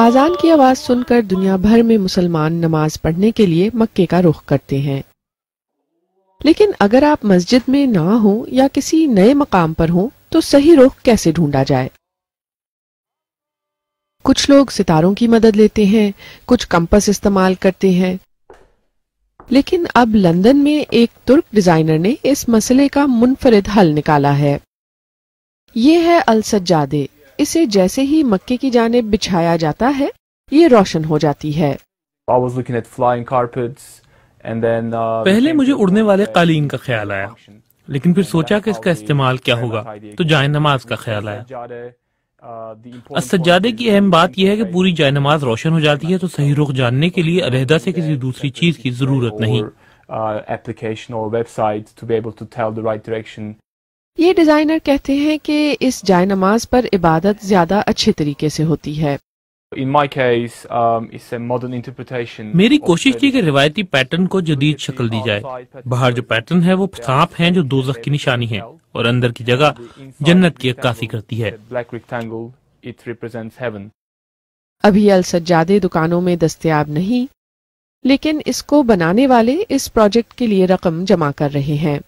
आजान की आवाज सुनकर दुनिया भर में मुसलमान नमाज पढ़ने के लिए मक्के का रुख करते हैं लेकिन अगर आप मस्जिद में ना हो या किसी नए मकाम पर हो तो सही रुख कैसे ढूंढा जाए कुछ लोग सितारों की मदद लेते हैं कुछ कंपस इस्तेमाल करते हैं लेकिन अब लंदन में एक तुर्क डिजाइनर ने इस मसले का मुनफरद हल निकाला है ये है अल इसे जैसे ही मक्के की जानब बिछाया जाता है ये रोशन हो जाती है uh, पहले मुझे उड़ने वाले कालीन का ख्याल आया लेकिन फिर सोचा कि इसका इस्तेमाल क्या होगा तो जाए नमाज का ख्याल आया Uh, सज्जादे की अहम बात यह है कि पूरी जाय नमाज रोशन हो जाती है तो सही रुख जानने के लिए अलहदा से किसी दूसरी चीज की जरूरत नहीं एप्लीकेशन और website to be able to tell the right direction ये डिजाइनर कहते हैं कि इस जाय नमाज पर इबादत ज्यादा अच्छे तरीके से होती है In my case, um, it's a modern interpretation मेरी कोशिश थी कि रिवायती पैटर्न को जदीद शक्ल दी जाए बाहर जो पैटर्न है वो सांप हैं जो दोजख की निशानी है और अंदर की जगह जन्नत की अक्कासी करती है अभी अल सज्जादे दुकानों में दस्तियाब नहीं लेकिन इसको बनाने वाले इस प्रोजेक्ट के लिए रकम जमा कर रहे हैं